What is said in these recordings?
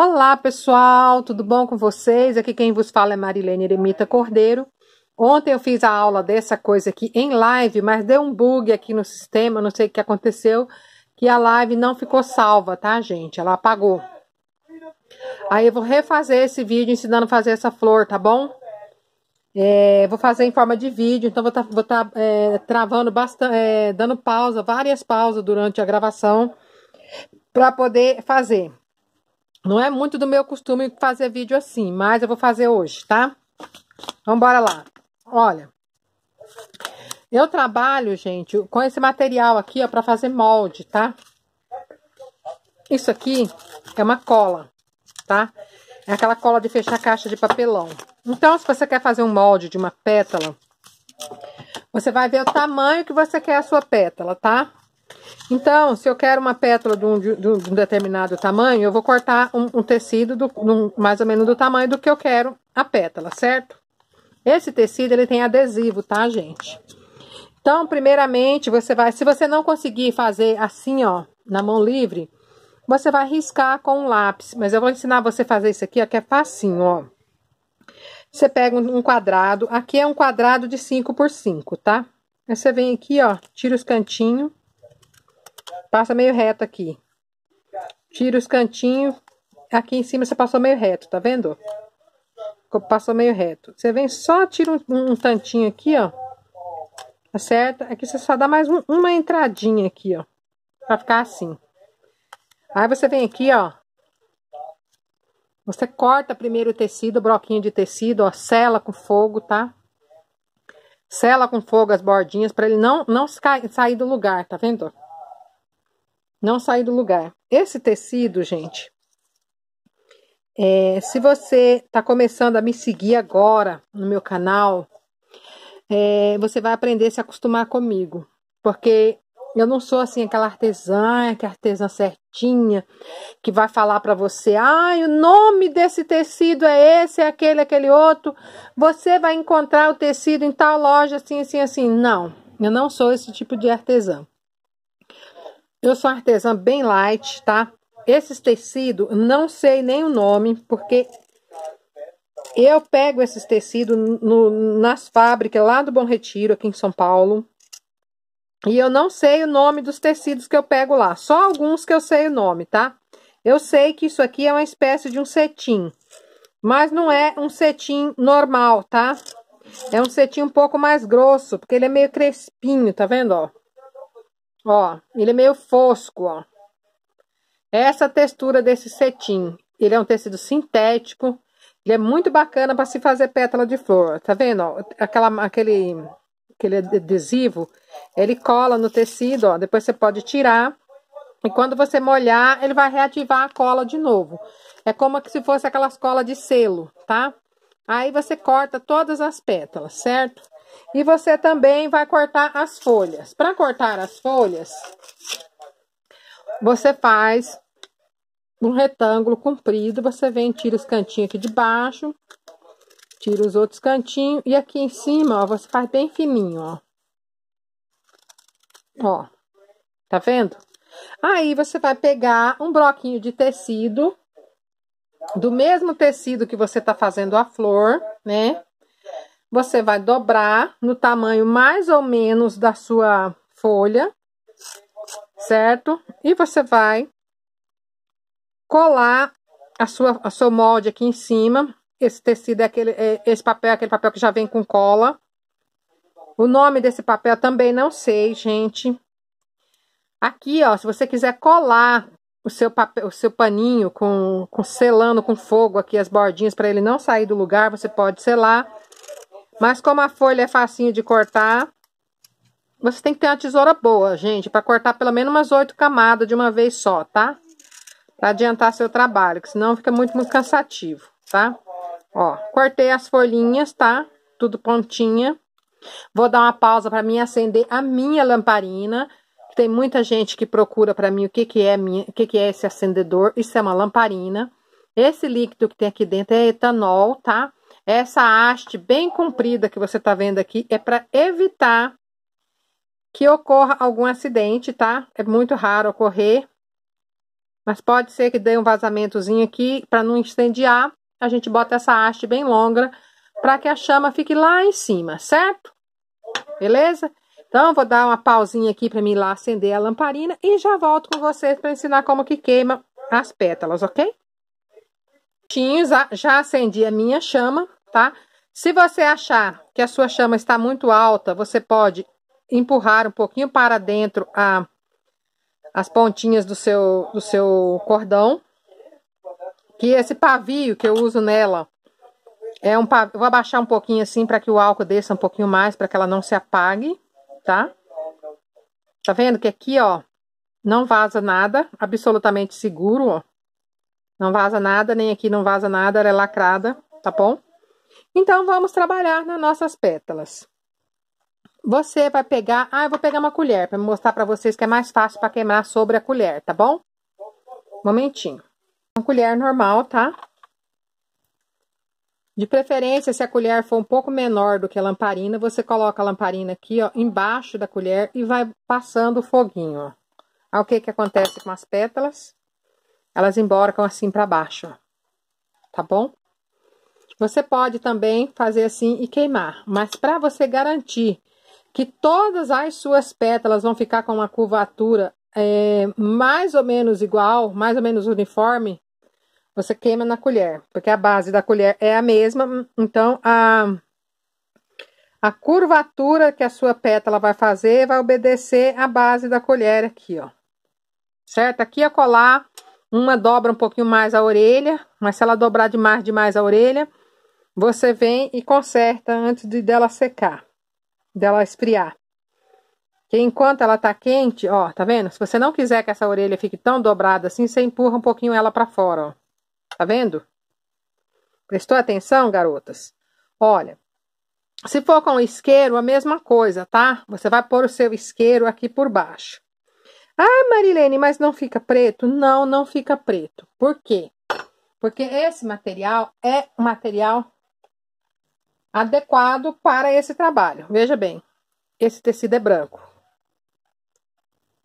Olá pessoal, tudo bom com vocês? Aqui quem vos fala é Marilene Eremita Cordeiro. Ontem eu fiz a aula dessa coisa aqui em live, mas deu um bug aqui no sistema, não sei o que aconteceu, que a live não ficou salva, tá, gente? Ela apagou. Aí eu vou refazer esse vídeo ensinando a fazer essa flor, tá bom? É, vou fazer em forma de vídeo, então vou estar tá, tá, é, travando bastante, é, dando pausa, várias pausas durante a gravação para poder fazer. Não é muito do meu costume fazer vídeo assim, mas eu vou fazer hoje, tá? Vamos bora lá. Olha, eu trabalho, gente, com esse material aqui, ó, pra fazer molde, tá? Isso aqui é uma cola, tá? É aquela cola de fechar caixa de papelão. Então, se você quer fazer um molde de uma pétala, você vai ver o tamanho que você quer a sua pétala, tá? Então, se eu quero uma pétala de um, de um determinado tamanho, eu vou cortar um, um tecido do, um, mais ou menos do tamanho do que eu quero a pétala, certo? Esse tecido, ele tem adesivo, tá, gente? Então, primeiramente, você vai... Se você não conseguir fazer assim, ó, na mão livre, você vai riscar com um lápis. Mas eu vou ensinar você a fazer isso aqui, ó, que é facinho, ó. Você pega um quadrado. Aqui é um quadrado de 5 por 5, tá? Aí você vem aqui, ó, tira os cantinhos Passa meio reto aqui. Tira os cantinhos. Aqui em cima você passou meio reto, tá vendo? Passou meio reto. Você vem só, tira um, um tantinho aqui, ó. acerta tá Aqui você só dá mais um, uma entradinha aqui, ó. Pra ficar assim. Aí você vem aqui, ó. Você corta primeiro o tecido, o broquinho de tecido, ó. Sela com fogo, tá? Sela com fogo as bordinhas para ele não, não sair do lugar, tá vendo? não sair do lugar. Esse tecido, gente, é, se você está começando a me seguir agora no meu canal, é, você vai aprender a se acostumar comigo, porque eu não sou assim aquela artesã, aquela artesã certinha, que vai falar para você, ah, o nome desse tecido é esse, é aquele, é aquele outro. Você vai encontrar o tecido em tal loja assim, assim, assim. Não, eu não sou esse tipo de artesã. Eu sou artesã bem light, tá? Esses tecidos, não sei nem o nome, porque eu pego esses tecidos no, nas fábricas lá do Bom Retiro, aqui em São Paulo. E eu não sei o nome dos tecidos que eu pego lá, só alguns que eu sei o nome, tá? Eu sei que isso aqui é uma espécie de um cetim, mas não é um cetim normal, tá? É um cetim um pouco mais grosso, porque ele é meio crespinho, tá vendo, ó? Ó, ele é meio fosco, ó. Essa textura desse cetim. Ele é um tecido sintético. Ele é muito bacana para se fazer pétala de flor. Tá vendo, ó? Aquela, aquele, aquele adesivo, ele cola no tecido, ó. Depois você pode tirar. E quando você molhar, ele vai reativar a cola de novo. É como se fosse aquelas colas de selo, tá? Aí você corta todas as pétalas, certo? E você também vai cortar as folhas. Para cortar as folhas, você faz um retângulo comprido, você vem, tira os cantinhos aqui de baixo, tira os outros cantinhos e aqui em cima, ó, você faz bem fininho, ó. Ó, tá vendo? Aí você vai pegar um bloquinho de tecido, do mesmo tecido que você tá fazendo a flor, né? Você vai dobrar no tamanho mais ou menos da sua folha, certo? E você vai colar a sua, a seu molde aqui em cima. Esse tecido é aquele, é, esse papel é aquele papel que já vem com cola. O nome desse papel também não sei, gente. Aqui, ó, se você quiser colar o seu papel, o seu paninho com, com selando com fogo aqui as bordinhas para ele não sair do lugar, você pode selar. Mas como a folha é facinho de cortar, você tem que ter uma tesoura boa, gente, para cortar pelo menos umas oito camadas de uma vez só, tá? Para adiantar seu trabalho, que senão fica muito, muito cansativo, tá? Ó, cortei as folhinhas, tá? Tudo pontinha. Vou dar uma pausa para mim acender a minha lamparina. Tem muita gente que procura para mim o que que é minha, o que que é esse acendedor. Isso é uma lamparina. Esse líquido que tem aqui dentro é etanol, tá? Essa haste bem comprida que você está vendo aqui é para evitar que ocorra algum acidente, tá? É muito raro ocorrer, mas pode ser que dê um vazamentozinho aqui para não incendiar. A gente bota essa haste bem longa para que a chama fique lá em cima, certo? Beleza? Então, eu vou dar uma pausinha aqui para mim lá acender a lamparina e já volto com vocês para ensinar como que queima as pétalas, ok? Ah, já acendi a minha chama, tá? Se você achar que a sua chama está muito alta, você pode empurrar um pouquinho para dentro a, as pontinhas do seu, do seu cordão. Que esse pavio que eu uso nela é um pavio. Vou abaixar um pouquinho assim para que o álcool desça um pouquinho mais, para que ela não se apague, tá? Tá vendo que aqui, ó, não vaza nada, absolutamente seguro, ó. Não vaza nada, nem aqui não vaza nada, ela é lacrada, tá bom? Então vamos trabalhar nas nossas pétalas. Você vai pegar, ah, eu vou pegar uma colher para mostrar para vocês que é mais fácil para queimar sobre a colher, tá bom? Momentinho. Uma colher normal, tá? De preferência, se a colher for um pouco menor do que a lamparina, você coloca a lamparina aqui, ó, embaixo da colher e vai passando o foguinho, ó. Aí, o que que acontece com as pétalas? Elas emborcam assim para baixo, ó. Tá bom? Você pode também fazer assim e queimar, mas para você garantir que todas as suas pétalas vão ficar com uma curvatura é, mais ou menos igual, mais ou menos uniforme, você queima na colher, porque a base da colher é a mesma, então a, a curvatura que a sua pétala vai fazer vai obedecer à base da colher aqui, ó. Certo? Aqui a colar, uma dobra um pouquinho mais a orelha, mas se ela dobrar demais demais a orelha, você vem e conserta antes de dela secar, dela esfriar. Que enquanto ela tá quente, ó, tá vendo? Se você não quiser que essa orelha fique tão dobrada assim, você empurra um pouquinho ela para fora, ó. Tá vendo? Prestou atenção, garotas? Olha, se for com isqueiro, a mesma coisa, tá? Você vai pôr o seu isqueiro aqui por baixo. Ah, Marilene, mas não fica preto? Não, não fica preto. Por quê? Porque esse material é um material adequado para esse trabalho. Veja bem, esse tecido é branco.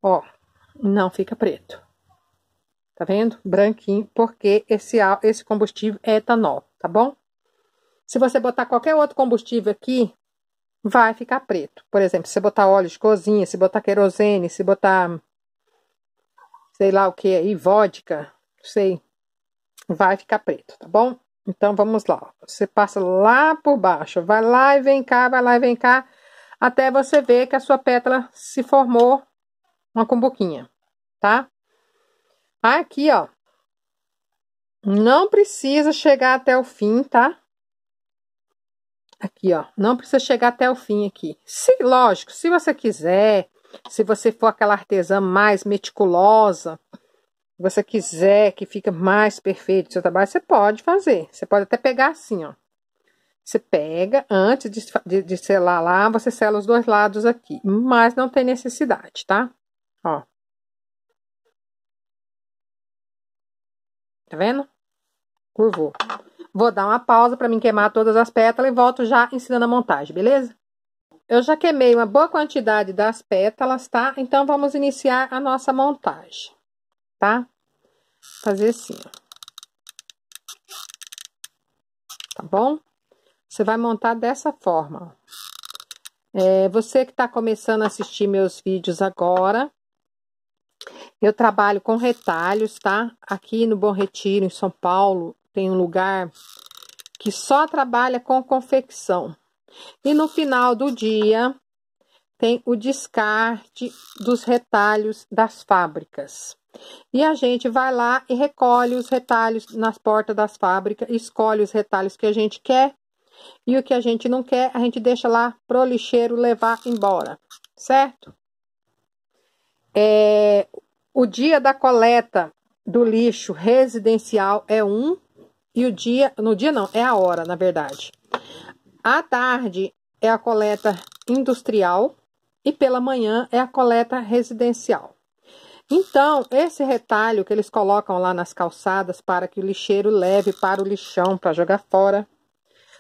Ó, não fica preto. Tá vendo? Branquinho, porque esse, esse combustível é etanol, tá bom? Se você botar qualquer outro combustível aqui, vai ficar preto. Por exemplo, se você botar óleo de cozinha, se botar querosene, se botar sei lá o que aí, vodka, sei, vai ficar preto, tá bom? Então vamos lá. Você passa lá por baixo, vai lá e vem cá, vai lá e vem cá, até você ver que a sua pétala se formou uma cumbuquinha, tá? Aqui, ó. Não precisa chegar até o fim, tá? Aqui, ó. Não precisa chegar até o fim aqui. Se, lógico, se você quiser, se você for aquela artesã mais meticulosa, se você quiser que fica mais perfeito o seu trabalho, você pode fazer. Você pode até pegar assim, ó. Você pega, antes de, de, de selar lá, você sela os dois lados aqui. Mas não tem necessidade, tá? Ó. Tá vendo? Curvou. Vou dar uma pausa para mim queimar todas as pétalas e volto já ensinando a montagem, beleza? Eu já queimei uma boa quantidade das pétalas, tá? Então, vamos iniciar a nossa montagem, tá? fazer assim, Tá bom? Você vai montar dessa forma. É, você que está começando a assistir meus vídeos agora, eu trabalho com retalhos, tá? Aqui no Bom Retiro, em São Paulo, tem um lugar que só trabalha com confecção. E no final do dia, tem o descarte dos retalhos das fábricas. E a gente vai lá e recolhe os retalhos nas portas das fábricas, escolhe os retalhos que a gente quer e o que a gente não quer, a gente deixa lá pro lixeiro levar embora, certo? É, o dia da coleta do lixo residencial é um e o dia, no dia não, é a hora, na verdade. À tarde é a coleta industrial e pela manhã é a coleta residencial. Então, esse retalho que eles colocam lá nas calçadas para que o lixeiro leve para o lixão para jogar fora,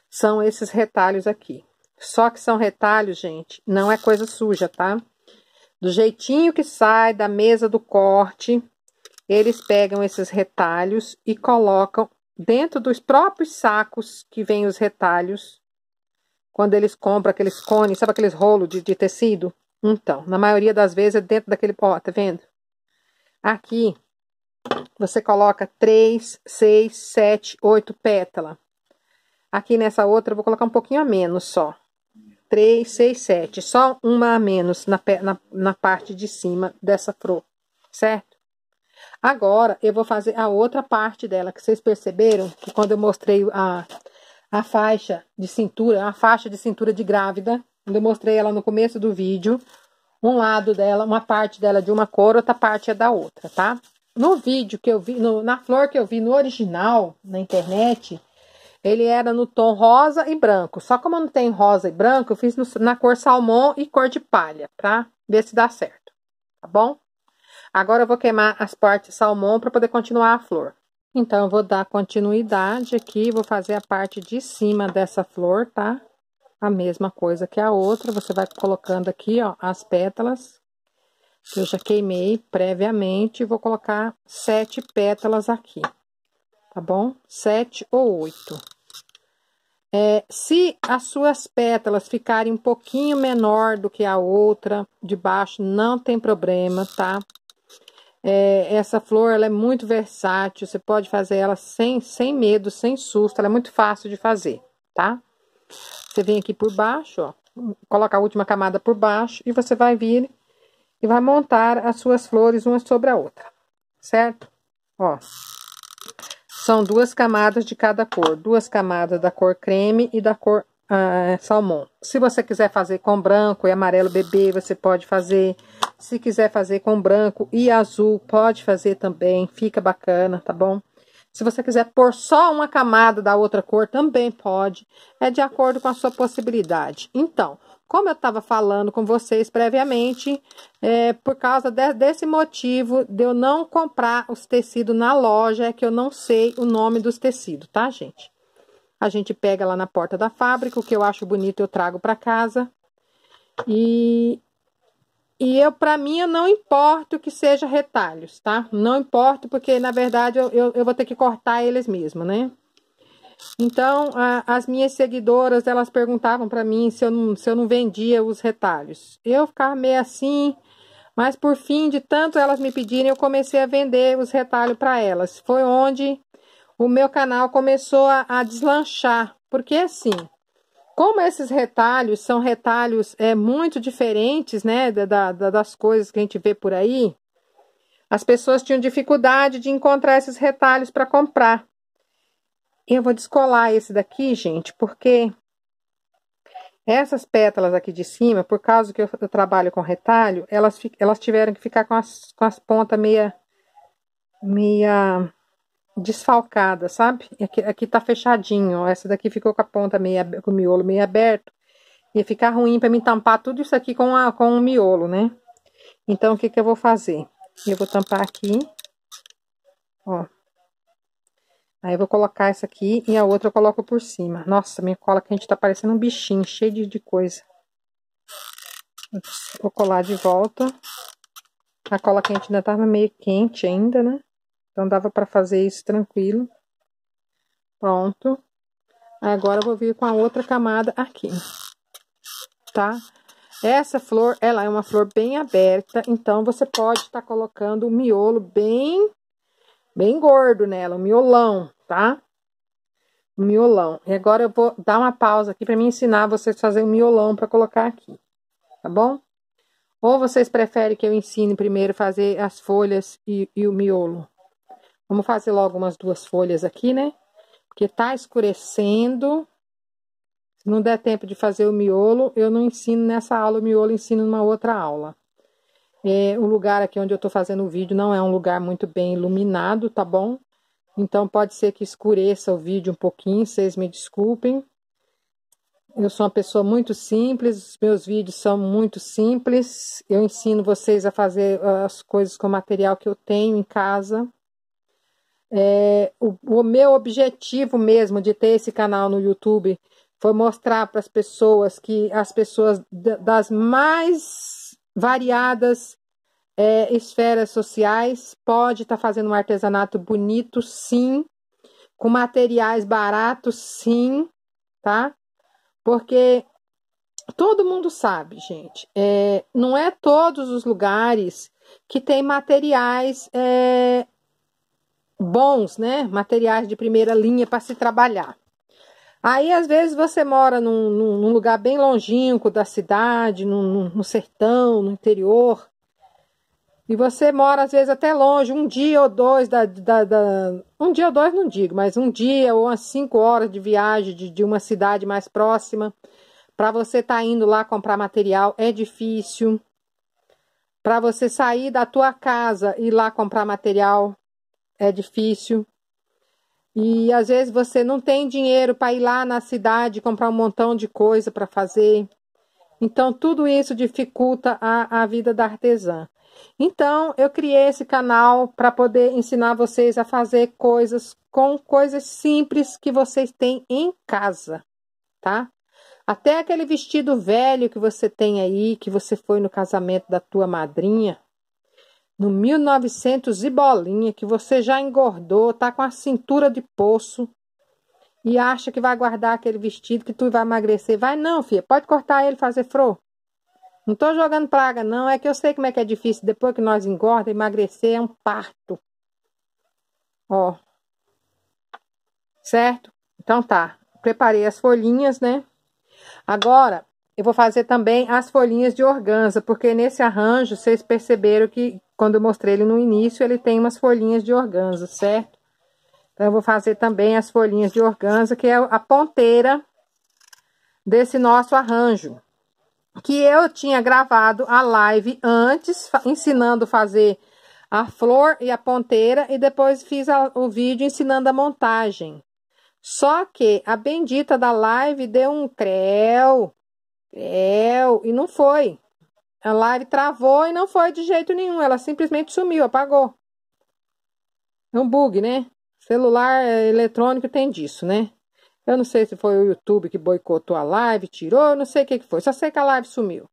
são esses retalhos aqui. Só que são retalhos, gente, não é coisa suja, tá? Do jeitinho que sai da mesa do corte, eles pegam esses retalhos e colocam dentro dos próprios sacos que vêm os retalhos quando eles compram aqueles cones, sabe aqueles rolos de, de tecido? Então, na maioria das vezes é dentro daquele pó, tá vendo? Aqui, você coloca 3, 6, 7, 8 pétalas. Aqui nessa outra, eu vou colocar um pouquinho a menos só. 3, 6, 7. Só uma a menos na, na, na parte de cima dessa flor, certo? Agora, eu vou fazer a outra parte dela, que vocês perceberam que quando eu mostrei a, a faixa de cintura, a faixa de cintura de grávida. Eu mostrei ela no começo do vídeo. Um lado dela, uma parte dela é de uma cor, outra parte é da outra, tá? No vídeo que eu vi, no, na flor que eu vi no original, na internet, ele era no tom rosa e branco. Só como eu não tenho rosa e branco, eu fiz no, na cor salmão e cor de palha, pra tá? ver se dá certo, tá bom? Agora eu vou queimar as partes salmão para poder continuar a flor. Então, eu vou dar continuidade aqui, vou fazer a parte de cima dessa flor, tá? A mesma coisa que a outra, você vai colocando aqui, ó, as pétalas, que eu já queimei previamente, vou colocar sete pétalas aqui, tá bom? Sete ou oito. É, se as suas pétalas ficarem um pouquinho menor do que a outra de baixo, não tem problema, tá? É, essa flor ela é muito versátil, você pode fazer ela sem, sem medo, sem susto, ela é muito fácil de fazer, tá? Você vem aqui por baixo, ó, coloca a última camada por baixo e você vai vir e vai montar as suas flores uma sobre a outra, certo? Ó, são duas camadas de cada cor, duas camadas da cor creme e da cor ah, salmão. Se você quiser fazer com branco e amarelo bebê, você pode fazer. Se quiser fazer com branco e azul, pode fazer também. Fica bacana, tá bom? Se você quiser pôr só uma camada da outra cor, também pode. É de acordo com a sua possibilidade. Então, como eu estava falando com vocês previamente, é, por causa de, desse motivo de eu não comprar os tecidos na loja, é que eu não sei o nome dos tecidos, tá, gente? a gente pega lá na porta da fábrica, o que eu acho bonito eu trago para casa. E e eu para mim eu não importo que seja retalhos, tá? Não importa porque na verdade eu, eu, eu vou ter que cortar eles mesmo, né? Então, a, as minhas seguidoras, elas perguntavam para mim se eu, não, se eu não vendia os retalhos. Eu ficava meio assim, mas por fim, de tanto elas me pedirem, eu comecei a vender os retalhos para elas. Foi onde o meu canal começou a, a deslanchar, porque assim, como esses retalhos são retalhos é, muito diferentes, né, da, da, das coisas que a gente vê por aí, as pessoas tinham dificuldade de encontrar esses retalhos para comprar. Eu vou descolar esse daqui, gente, porque essas pétalas aqui de cima, por causa que eu, eu trabalho com retalho, elas, elas tiveram que ficar com as, com as pontas meia, meia desfalcada, sabe? Aqui, aqui tá fechadinho, ó. Essa daqui ficou com a ponta meio, com o miolo meio aberto. Ia ficar ruim para mim tampar tudo isso aqui com, a, com o miolo, né? Então, o que que eu vou fazer? Eu vou tampar aqui, ó. Aí, eu vou colocar essa aqui e a outra eu coloco por cima. Nossa, minha cola que a gente tá parecendo um bichinho, cheio de, de coisa. Vou colar de volta. A cola quente ainda tava meio quente ainda, né? Então, dava para fazer isso tranquilo. Pronto. Agora, eu vou vir com a outra camada aqui, tá? Essa flor, ela é uma flor bem aberta, então, você pode estar tá colocando o miolo bem, bem gordo nela, um miolão, tá? Um miolão. E agora, eu vou dar uma pausa aqui para me ensinar vocês a fazer o um miolão para colocar aqui, tá bom? Ou vocês preferem que eu ensine primeiro fazer as folhas e, e o miolo? Vamos fazer logo umas duas folhas aqui, né? Porque tá escurecendo. Se não der tempo de fazer o miolo, eu não ensino nessa aula o miolo, ensino numa outra aula. É, o lugar aqui onde eu tô fazendo o vídeo não é um lugar muito bem iluminado, tá bom? Então, pode ser que escureça o vídeo um pouquinho, vocês me desculpem. Eu sou uma pessoa muito simples, meus vídeos são muito simples. Eu ensino vocês a fazer ah, as coisas com o material que eu tenho em casa. É, o, o meu objetivo mesmo de ter esse canal no YouTube foi mostrar para as pessoas que as pessoas das mais variadas é, esferas sociais pode estar tá fazendo um artesanato bonito, sim, com materiais baratos, sim, tá? Porque todo mundo sabe, gente, é, não é todos os lugares que tem materiais é, bons, né? Materiais de primeira linha para se trabalhar. Aí, às vezes, você mora num, num lugar bem longínquo da cidade, num, no sertão, no interior, e você mora, às vezes, até longe, um dia ou dois, da, da, da um dia ou dois não digo, mas um dia ou umas cinco horas de viagem de, de uma cidade mais próxima, para você estar tá indo lá comprar material é difícil. Para você sair da tua casa e ir lá comprar material é difícil. E às vezes você não tem dinheiro para ir lá na cidade comprar um montão de coisa para fazer. Então, tudo isso dificulta a, a vida da artesã. Então, eu criei esse canal para poder ensinar vocês a fazer coisas com coisas simples que vocês têm em casa, tá? Até aquele vestido velho que você tem aí, que você foi no casamento da tua madrinha, no 1900 e bolinha, que você já engordou, tá com a cintura de poço e acha que vai guardar aquele vestido que tu vai emagrecer. Vai não, filha, pode cortar ele, fazer fro. Não tô jogando praga não, é que eu sei como é que é difícil depois que nós engorda, emagrecer é um parto. Ó. Certo? Então tá. Preparei as folhinhas, né? Agora, eu vou fazer também as folhinhas de organza, porque nesse arranjo vocês perceberam que quando eu mostrei ele no início, ele tem umas folhinhas de organza, certo? Então, eu vou fazer também as folhinhas de organza, que é a ponteira desse nosso arranjo. Que eu tinha gravado a live antes, ensinando a fazer a flor e a ponteira, e depois fiz a, o vídeo ensinando a montagem. Só que a bendita da live deu um trel é, e não foi. A live travou e não foi de jeito nenhum. Ela simplesmente sumiu, apagou. É um bug, né? Celular é, eletrônico tem disso, né? Eu não sei se foi o YouTube que boicotou a live, tirou, não sei o que, que foi. Só sei que a live sumiu.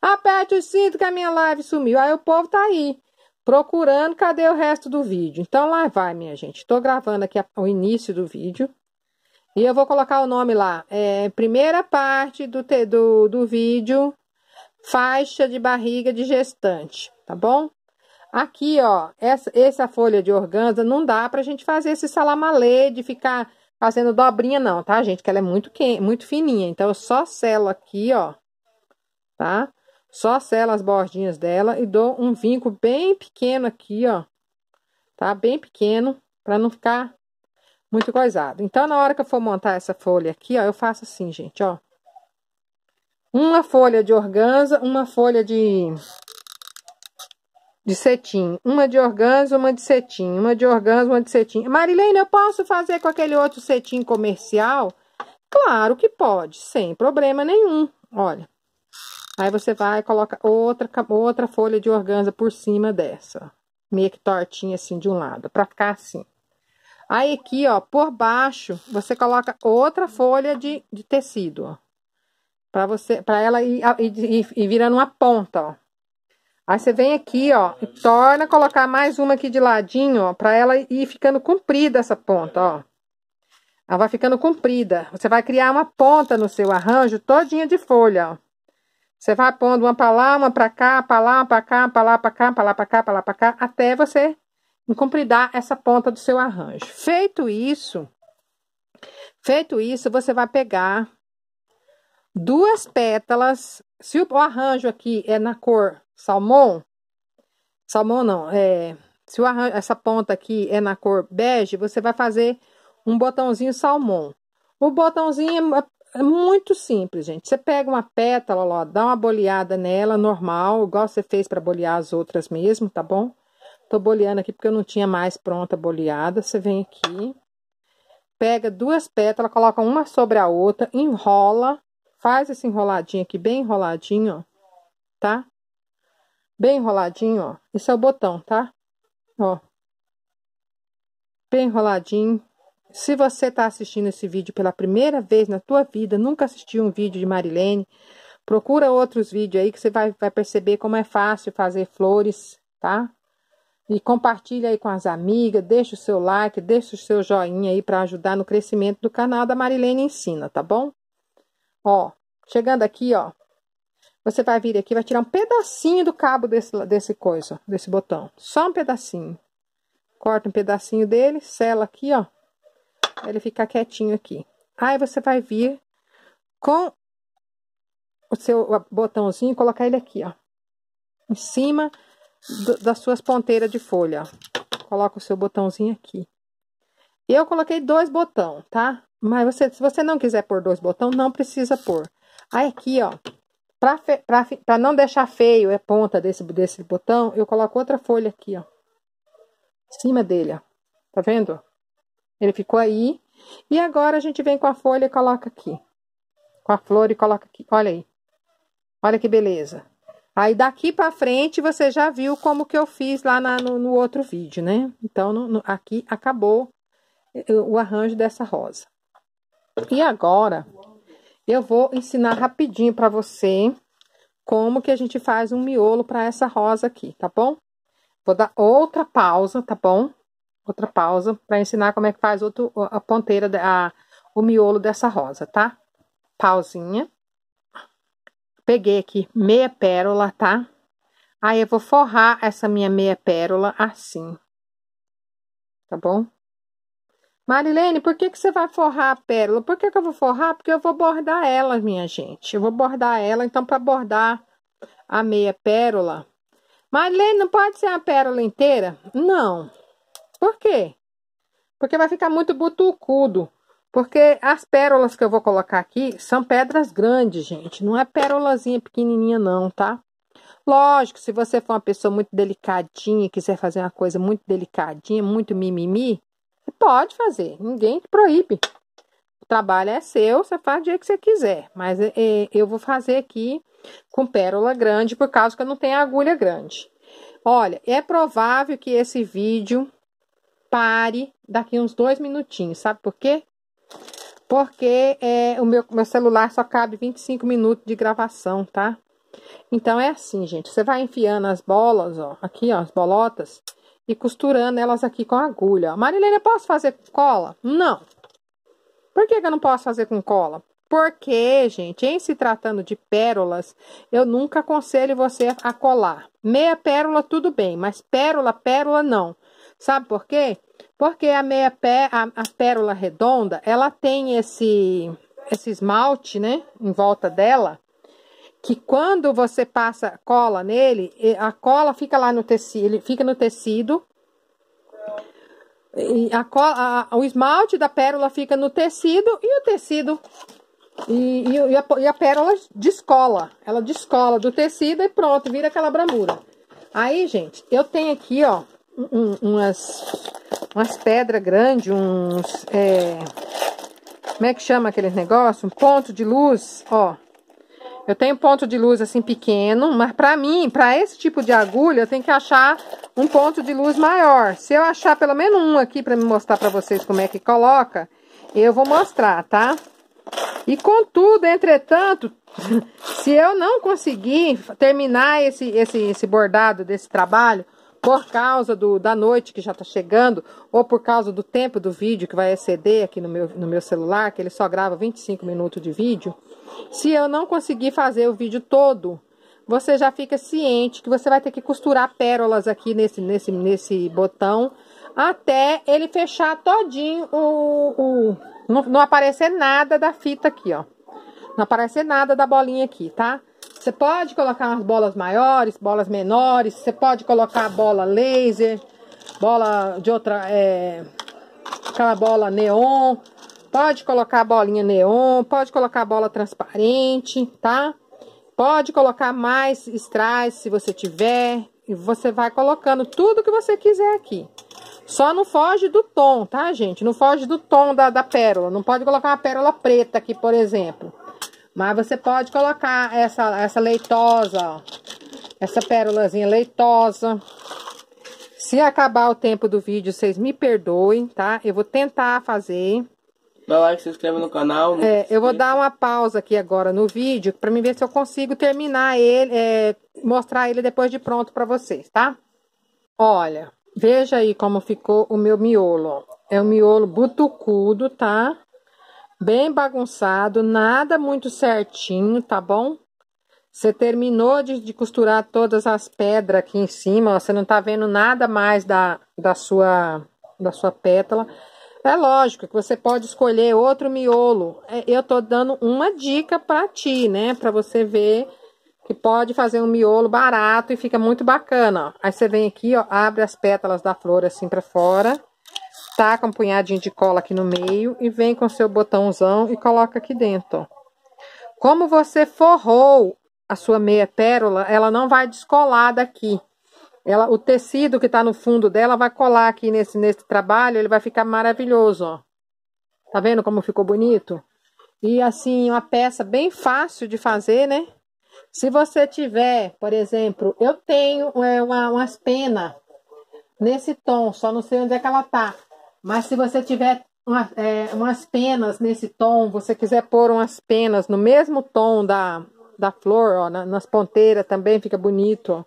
Aperte o cinto que a minha live sumiu. Aí o povo tá aí, procurando cadê o resto do vídeo. Então lá vai, minha gente. Estou gravando aqui o início do vídeo. E eu vou colocar o nome lá. É, primeira parte do, te, do, do vídeo, faixa de barriga de gestante, tá bom? Aqui, ó, essa, essa folha de organza não dá pra gente fazer esse salamalê de ficar fazendo dobrinha não, tá, gente? Que ela é muito, quente, muito fininha. Então, eu só selo aqui, ó, tá? Só selo as bordinhas dela e dou um vinco bem pequeno aqui, ó. Tá? Bem pequeno, pra não ficar muito coisado. Então, na hora que eu for montar essa folha aqui, ó, eu faço assim, gente, ó. Uma folha de organza, uma folha de, de cetim. Uma de organza, uma de cetim. Uma de organza, uma de cetim. Marilene, eu posso fazer com aquele outro cetim comercial? Claro que pode, sem problema nenhum. Olha, aí você vai colocar outra, outra folha de organza por cima dessa. Meio que tortinha assim de um lado, pra ficar assim. Aí aqui, ó, por baixo, você coloca outra folha de, de tecido, ó. Pra, você, pra ela ir, ir, ir virando uma ponta, ó. Aí você vem aqui, ó, e torna colocar mais uma aqui de ladinho, ó, pra ela ir ficando comprida essa ponta, ó. Ela vai ficando comprida. Você vai criar uma ponta no seu arranjo todinha de folha, ó. Você vai pondo uma pra lá, uma pra cá, pra lá, pra cá, pra lá, pra cá, pra lá, pra cá, pra lá, pra cá, até você compridar essa ponta do seu arranjo. Feito isso, feito isso, você vai pegar duas pétalas. Se o arranjo aqui é na cor salmão, salmão não, é, se o arranjo, essa ponta aqui é na cor bege, você vai fazer um botãozinho salmão. O botãozinho é, é muito simples, gente. Você pega uma pétala, ó, dá uma boleada nela, normal, igual você fez para bolear as outras mesmo, tá bom? Tô boleando aqui porque eu não tinha mais pronta boleada. Você vem aqui, pega duas pétalas, coloca uma sobre a outra, enrola, faz esse enroladinho aqui, bem enroladinho, ó, tá? Bem enroladinho, ó. Esse é o botão, tá? Ó. Bem enroladinho. Se você tá assistindo esse vídeo pela primeira vez na tua vida, nunca assistiu um vídeo de Marilene, procura outros vídeos aí que você vai, vai perceber como é fácil fazer flores, tá? E compartilha aí com as amigas, deixa o seu like, deixa o seu joinha aí para ajudar no crescimento do canal da Marilene Ensina, tá bom? Ó, chegando aqui, ó, você vai vir aqui, vai tirar um pedacinho do cabo desse, desse coisa, desse botão. Só um pedacinho. Corta um pedacinho dele, sela aqui, ó. Ele fica quietinho aqui. Aí você vai vir com o seu botãozinho colocar ele aqui, ó. Em cima das suas ponteiras de folha. Coloca o seu botãozinho aqui. Eu coloquei dois botão, tá? Mas você, se você não quiser pôr dois botão, não precisa pôr. Aí aqui, ó, pra, fe, pra, pra não deixar feio a é ponta desse, desse botão, eu coloco outra folha aqui, ó. Em cima dele, ó. Tá vendo? Ele ficou aí. E agora a gente vem com a folha e coloca aqui. Com a flor e coloca aqui. Olha aí. Olha que beleza. Aí daqui para frente você já viu como que eu fiz lá na, no, no, outro vídeo, né? Então no, no, aqui acabou eh, o arranjo dessa rosa. E agora eu vou ensinar rapidinho para você como que a gente faz um miolo para essa rosa aqui, tá bom? Vou dar outra pausa, tá bom? Outra pausa para ensinar como é que faz outro, a ponteira, a, o miolo dessa rosa, tá? Pausinha. Peguei aqui meia pérola, tá? Aí eu vou forrar essa minha meia pérola assim. Tá bom? Marilene, por que, que você vai forrar a pérola? Por que, que eu vou forrar? Porque eu vou bordar ela, minha gente. Eu vou bordar ela, então, para bordar a meia pérola. Marilene, não pode ser a pérola inteira? Não. Por quê? Porque vai ficar muito butucudo. Porque as pérolas que eu vou colocar aqui são pedras grandes, gente. Não é pérolazinha pequenininha não, tá? Lógico, se você for uma pessoa muito delicadinha, quiser fazer uma coisa muito delicadinha, muito mimimi, você pode fazer. Ninguém te proíbe. O trabalho é seu, você faz do jeito que você quiser. Mas é, é, eu vou fazer aqui com pérola grande, por causa que eu não tenho agulha grande. Olha, é provável que esse vídeo pare daqui uns dois minutinhos, sabe por quê? porque é, o meu, meu celular só cabe 25 minutos de gravação, tá? Então é assim, gente. Você vai enfiando as bolas, ó, aqui, ó, as bolotas, e costurando elas aqui com agulha. Marilene, eu posso fazer com cola? Não. Por que, que eu não posso fazer com cola? Porque, gente, em se tratando de pérolas, eu nunca aconselho você a colar. Meia pérola, tudo bem, mas pérola, pérola, não. Sabe por quê? Porque a meia pé, a, a pérola redonda, ela tem esse, esse esmalte, né, em volta dela, que quando você passa cola nele, a cola fica lá no tecido, ele fica no tecido. A cola, a, o esmalte da pérola fica no tecido e o tecido e, e, e, a, e, a, pérola descola, ela descola do tecido e pronto, vira aquela bramura. Aí, gente, eu tenho aqui, ó, um, umas, umas pedras grandes, uns... É, como é que chama aquele negócio? Um ponto de luz, ó. Eu tenho ponto de luz assim pequeno, mas para mim, para esse tipo de agulha, eu tenho que achar um ponto de luz maior. Se eu achar pelo menos um aqui para me mostrar para vocês como é que coloca, eu vou mostrar, tá? E contudo, entretanto, se eu não conseguir terminar esse, esse, esse bordado desse trabalho por causa do, da noite que já está chegando, ou por causa do tempo do vídeo que vai exceder aqui no meu, no meu celular, que ele só grava 25 minutos de vídeo, se eu não conseguir fazer o vídeo todo, você já fica ciente que você vai ter que costurar pérolas aqui nesse, nesse, nesse botão, até ele fechar todinho o... o não, não aparecer nada da fita aqui, ó. Não aparecer nada da bolinha aqui, tá? Você pode colocar umas bolas maiores, bolas menores. Você pode colocar bola laser, bola de outra. É, aquela bola neon. Pode colocar bolinha neon. Pode colocar bola transparente, tá? Pode colocar mais strass se você tiver. E você vai colocando tudo que você quiser aqui. Só não foge do tom, tá, gente? Não foge do tom da, da pérola. Não pode colocar uma pérola preta aqui, por exemplo. Mas você pode colocar essa, essa leitosa, ó. Essa pérolazinha leitosa. Se acabar o tempo do vídeo, vocês me perdoem, tá? Eu vou tentar fazer. Dá like, se inscreve no canal. É, eu vou dar uma pausa aqui agora no vídeo para me ver se eu consigo terminar ele, é, mostrar ele depois de pronto para vocês, tá? Olha, veja aí como ficou o meu miolo. É um miolo butucudo, tá? bem bagunçado, nada muito certinho, tá bom? Você terminou de, de costurar todas as pedras aqui em cima, ó, você não tá vendo nada mais da, da, sua, da sua pétala. É lógico que você pode escolher outro miolo. É, eu tô dando uma dica para ti, né? Para você ver que pode fazer um miolo barato e fica muito bacana. Ó. Aí você vem aqui, ó, abre as pétalas da flor assim para fora taca um punhadinho de cola aqui no meio e vem com seu botãozão e coloca aqui dentro, ó. Como você forrou a sua meia pérola, ela não vai descolar daqui. Ela, o tecido que tá no fundo dela vai colar aqui nesse, nesse trabalho, ele vai ficar maravilhoso, ó. Tá vendo como ficou bonito? E assim, uma peça bem fácil de fazer, né? Se você tiver, por exemplo, eu tenho é, uma, umas penas nesse tom, só não sei onde é que ela tá. Mas se você tiver uma, é, umas penas nesse tom, você quiser pôr umas penas no mesmo tom da, da flor, ó, na, nas ponteiras também fica bonito.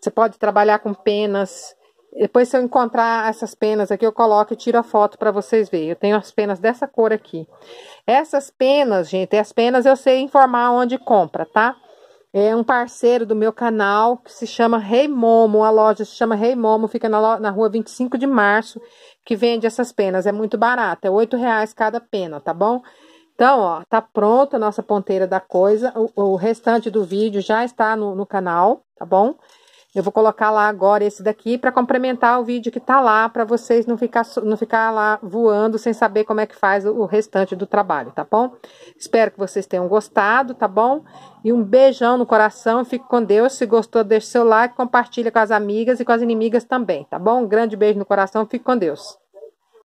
Você pode trabalhar com penas. Depois, se eu encontrar essas penas aqui, eu coloco e tiro a foto para vocês verem. Eu tenho as penas dessa cor aqui. Essas penas, gente, as penas eu sei informar onde compra, tá? É um parceiro do meu canal que se chama Rei hey Momo. A loja se chama Rei hey Momo, fica na, na rua 25 de março que vende essas penas. É muito barato, é R$ reais cada pena, tá bom? Então, ó, tá pronta a nossa ponteira da coisa. O, o, restante do vídeo já está no, no canal, tá bom? Eu vou colocar lá agora esse daqui para complementar o vídeo que está lá, para vocês não ficar, não ficar lá voando sem saber como é que faz o restante do trabalho, tá bom? Espero que vocês tenham gostado, tá bom? E um beijão no coração, fique com Deus. Se gostou, deixe seu like, compartilha com as amigas e com as inimigas também, tá bom? Um grande beijo no coração, fique com Deus.